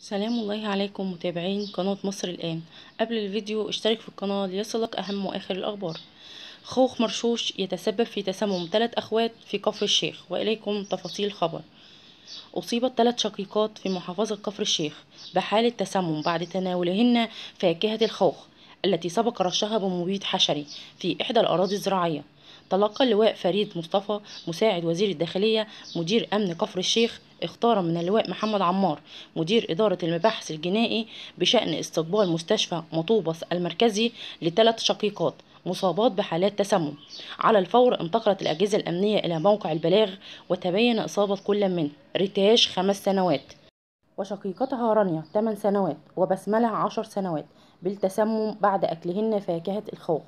سلام الله عليكم متابعين قناة مصر الآن قبل الفيديو اشترك في القناة ليصلك أهم وآخر الأخبار خوخ مرشوش يتسبب في تسمم ثلاث أخوات في كفر الشيخ وإليكم تفاصيل الخبر أصيبت ثلاث شقيقات في محافظة كفر الشيخ بحالة تسمم بعد تناولهن فاكهة الخوخ التي سبق رشها بمبيد حشري في إحدى الأراضي الزراعية تلقى اللواء فريد مصطفى مساعد وزير الداخلية مدير أمن كفر الشيخ اختار من اللواء محمد عمار مدير إدارة المباحث الجنائي بشأن استقبال مستشفى مطوبس المركزي لثلاث شقيقات مصابات بحالات تسمم على الفور انتقلت الأجهزة الأمنية إلى موقع البلاغ وتبين إصابة كل من ريتاش خمس سنوات وشقيقتها رانيا 8 سنوات وبسملة 10 سنوات بالتسمم بعد أكلهن فاكهة الخوخ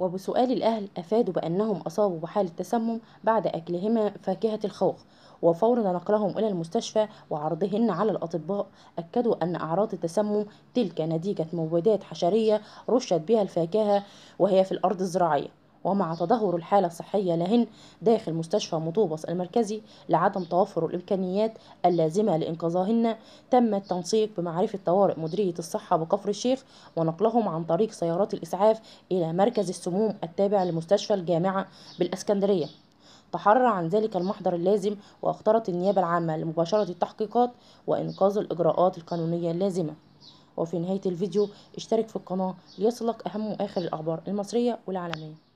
وبسؤال الأهل أفادوا بأنهم أصابوا بحالة تسمم بعد أكلهما فاكهة الخوخ وفور نقلهم إلى المستشفى وعرضهن على الأطباء أكدوا أن أعراض التسمم تلك نتيجة مبيدات حشرية رشت بها الفاكهة وهي في الأرض الزراعية ومع تدهور الحالة الصحية لهن داخل مستشفى مطوبس المركزي لعدم توفر الإمكانيات اللازمة لإنقاذهن تم التنسيق بمعرفة طوارئ مديرية الصحة بكفر الشيخ ونقلهم عن طريق سيارات الإسعاف إلى مركز السموم التابع لمستشفى الجامعة بالإسكندرية تحرر عن ذلك المحضر اللازم واختارت النيابة العامة لمباشرة التحقيقات وإنقاذ الإجراءات القانونية اللازمة وفي نهاية الفيديو اشترك في القناة ليصلك أهم وآخر الأخبار المصرية والعالمية